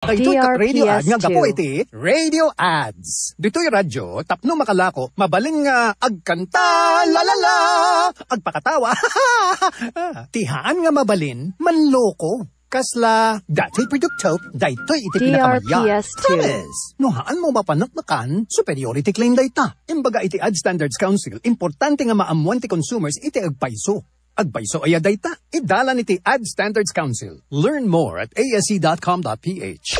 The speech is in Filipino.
Ito'y DRPS radio ad nga gapo iti radio ads. Dito'y radyo tapno makalako mabalin nga agkanta la la la agpakatawa. Tihaan nga mabalin manloko kasla dati produkto daytoy iti pinakamaya. Promise! Nuhaan mo mapanaknakan superiority claim data. Imbaga iti Ad Standards Council importante nga maamuan ti consumers iti agpaiso. Adviso ay adayta. Idala ni ti Ad Standards Council. Learn more at asc.com.ph. E